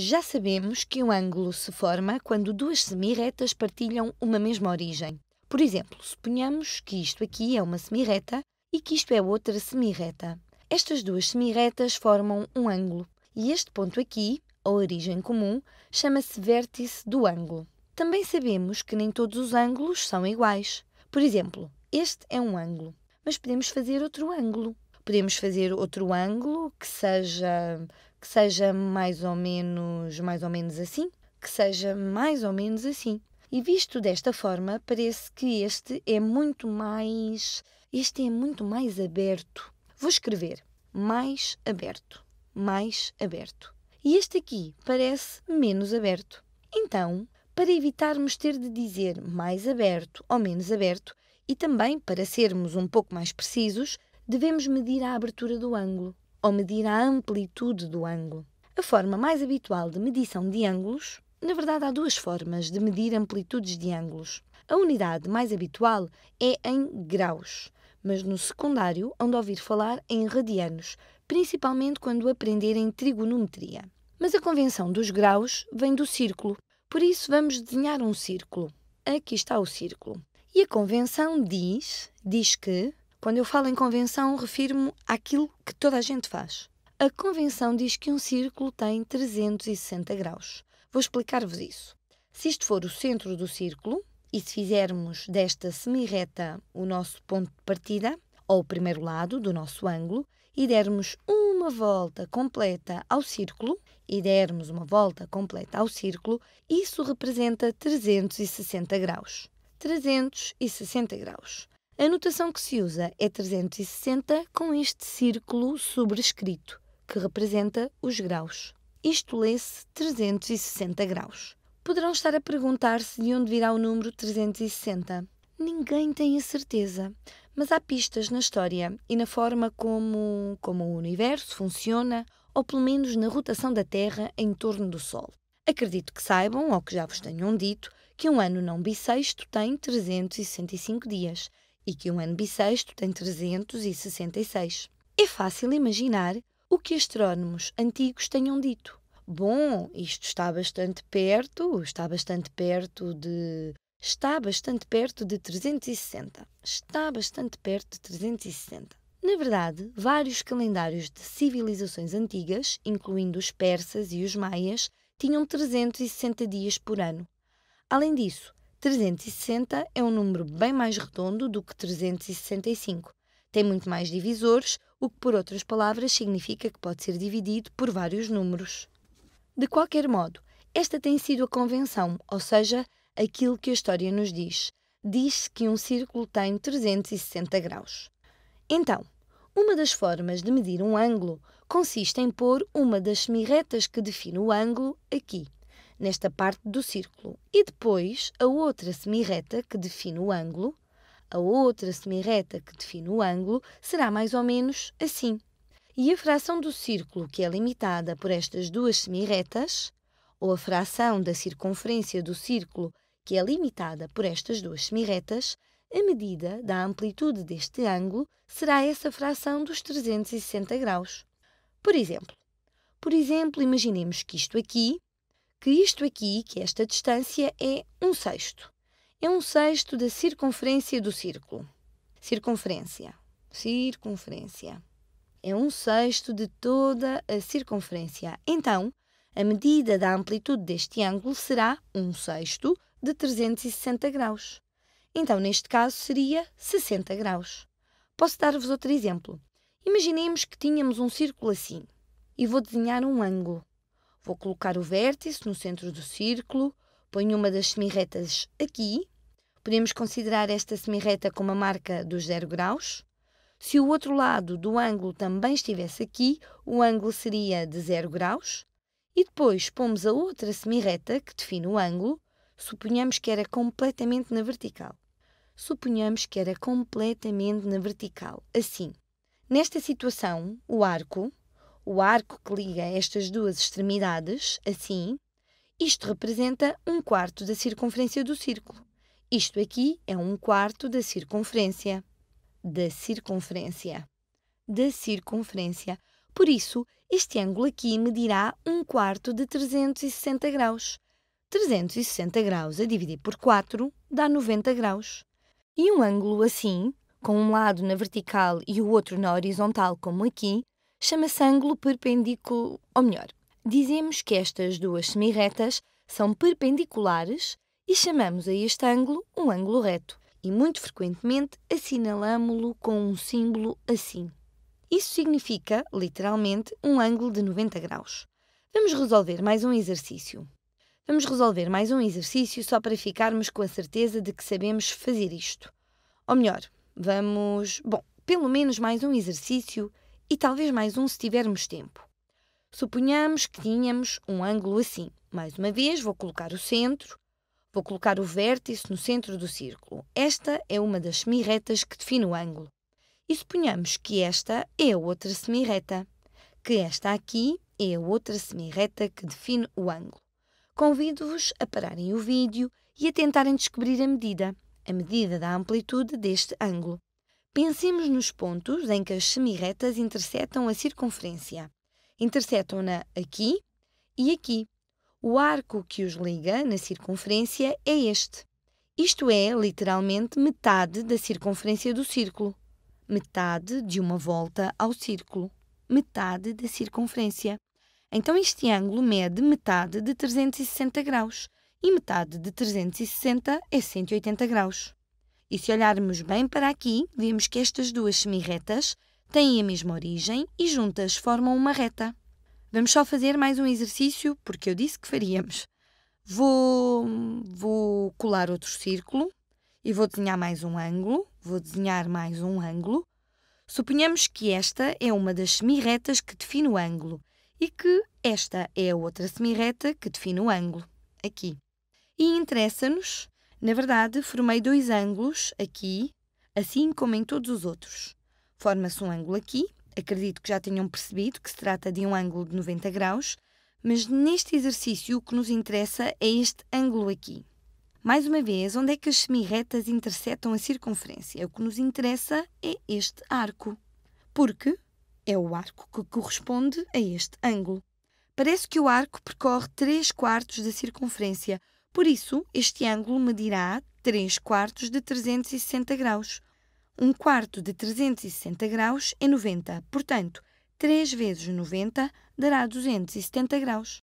Já sabemos que um ângulo se forma quando duas semirretas partilham uma mesma origem. Por exemplo, suponhamos que isto aqui é uma semirreta e que isto é outra semirreta. Estas duas semirretas formam um ângulo e este ponto aqui, a origem comum, chama-se vértice do ângulo. Também sabemos que nem todos os ângulos são iguais. Por exemplo, este é um ângulo, mas podemos fazer outro ângulo. Podemos fazer outro ângulo que seja que seja mais ou menos, mais ou menos assim, que seja mais ou menos assim. E visto desta forma, parece que este é muito mais, este é muito mais aberto. Vou escrever mais aberto, mais aberto. E este aqui parece menos aberto. Então, para evitarmos ter de dizer mais aberto ou menos aberto, e também para sermos um pouco mais precisos, devemos medir a abertura do ângulo ou medir a amplitude do ângulo. A forma mais habitual de medição de ângulos, na verdade há duas formas de medir amplitudes de ângulos. A unidade mais habitual é em graus, mas no secundário onde ouvir falar em radianos, principalmente quando aprenderem trigonometria. Mas a convenção dos graus vem do círculo, por isso vamos desenhar um círculo. Aqui está o círculo. E a convenção diz, diz que quando eu falo em convenção, refiro-me àquilo que toda a gente faz. A convenção diz que um círculo tem 360 graus. Vou explicar-vos isso. Se isto for o centro do círculo, e se fizermos desta semirreta o nosso ponto de partida, ou o primeiro lado do nosso ângulo, e dermos uma volta completa ao círculo, e dermos uma volta completa ao círculo, isso representa 360 graus. 360 graus. A notação que se usa é 360 com este círculo sobrescrito, que representa os graus. Isto lê-se 360 graus. Poderão estar a perguntar-se de onde virá o número 360. Ninguém tem a certeza, mas há pistas na história e na forma como, como o universo funciona, ou pelo menos na rotação da Terra em torno do Sol. Acredito que saibam, ou que já vos tenham dito, que um ano não bissexto tem 365 dias, e que um ano bissexto tem 366. É fácil imaginar o que astrónomos antigos tenham dito. Bom, isto está bastante perto, está bastante perto de. Está bastante perto de 360. Está bastante perto de 360. Na verdade, vários calendários de civilizações antigas, incluindo os persas e os maias, tinham 360 dias por ano. Além disso, 360 é um número bem mais redondo do que 365. Tem muito mais divisores, o que, por outras palavras, significa que pode ser dividido por vários números. De qualquer modo, esta tem sido a convenção, ou seja, aquilo que a história nos diz. Diz-se que um círculo tem 360 graus. Então, uma das formas de medir um ângulo consiste em pôr uma das semirretas que define o ângulo aqui nesta parte do círculo. E depois a outra semirreta que define o ângulo, a outra semirreta que define o ângulo será mais ou menos assim. E a fração do círculo que é limitada por estas duas semirretas, ou a fração da circunferência do círculo que é limitada por estas duas semirretas, a medida da amplitude deste ângulo será essa fração dos 360 graus. Por exemplo, por exemplo, imaginemos que isto aqui que isto aqui, que esta distância, é um sexto. É um sexto da circunferência do círculo. Circunferência. Circunferência. É um sexto de toda a circunferência. Então, a medida da amplitude deste ângulo será um sexto de 360 graus. Então, neste caso, seria 60 graus. Posso dar-vos outro exemplo. Imaginemos que tínhamos um círculo assim e vou desenhar um ângulo. Vou colocar o vértice no centro do círculo, ponho uma das semirretas aqui. Podemos considerar esta semirreta como a marca dos 0 graus. Se o outro lado do ângulo também estivesse aqui, o ângulo seria de 0 graus. E depois pomos a outra semirreta que define o ângulo, suponhamos que era completamente na vertical. Suponhamos que era completamente na vertical, assim. Nesta situação, o arco o arco que liga estas duas extremidades, assim, isto representa um quarto da circunferência do círculo. Isto aqui é um quarto da circunferência. Da circunferência. Da circunferência. Por isso, este ângulo aqui medirá um quarto de 360 graus. 360 graus a dividir por 4 dá 90 graus. E um ângulo assim, com um lado na vertical e o outro na horizontal, como aqui, chama-se ângulo perpendicular, ou melhor, dizemos que estas duas semirretas são perpendiculares e chamamos a este ângulo um ângulo reto. E muito frequentemente assinalamo-lo com um símbolo assim. Isso significa, literalmente, um ângulo de 90 graus. Vamos resolver mais um exercício. Vamos resolver mais um exercício só para ficarmos com a certeza de que sabemos fazer isto. Ou melhor, vamos, bom, pelo menos mais um exercício e talvez mais um se tivermos tempo. Suponhamos que tínhamos um ângulo assim. Mais uma vez, vou colocar o centro, vou colocar o vértice no centro do círculo. Esta é uma das semirretas que define o ângulo. E suponhamos que esta é a outra semirreta, que esta aqui é a outra semirreta que define o ângulo. Convido-vos a pararem o vídeo e a tentarem descobrir a medida, a medida da amplitude deste ângulo. Pensemos nos pontos em que as semiretas interceptam a circunferência. Interceptam-na aqui e aqui. O arco que os liga na circunferência é este. Isto é, literalmente, metade da circunferência do círculo. Metade de uma volta ao círculo. Metade da circunferência. Então este ângulo mede metade de 360 graus e metade de 360 é 180 graus. E se olharmos bem para aqui, vemos que estas duas semirretas têm a mesma origem e juntas formam uma reta. Vamos só fazer mais um exercício, porque eu disse que faríamos. Vou, vou colar outro círculo e vou desenhar mais um ângulo. Vou desenhar mais um ângulo. Suponhamos que esta é uma das semirretas que define o ângulo e que esta é a outra semirreta que define o ângulo, aqui. E interessa-nos na verdade, formei dois ângulos aqui, assim como em todos os outros. Forma-se um ângulo aqui, acredito que já tenham percebido que se trata de um ângulo de 90 graus, mas neste exercício o que nos interessa é este ângulo aqui. Mais uma vez, onde é que as semirretas interceptam a circunferência? O que nos interessa é este arco, porque é o arco que corresponde a este ângulo. Parece que o arco percorre 3 quartos da circunferência, por isso, este ângulo medirá 3 quartos de 360 graus. 1 um quarto de 360 graus é 90, portanto, 3 vezes 90 dará 270 graus.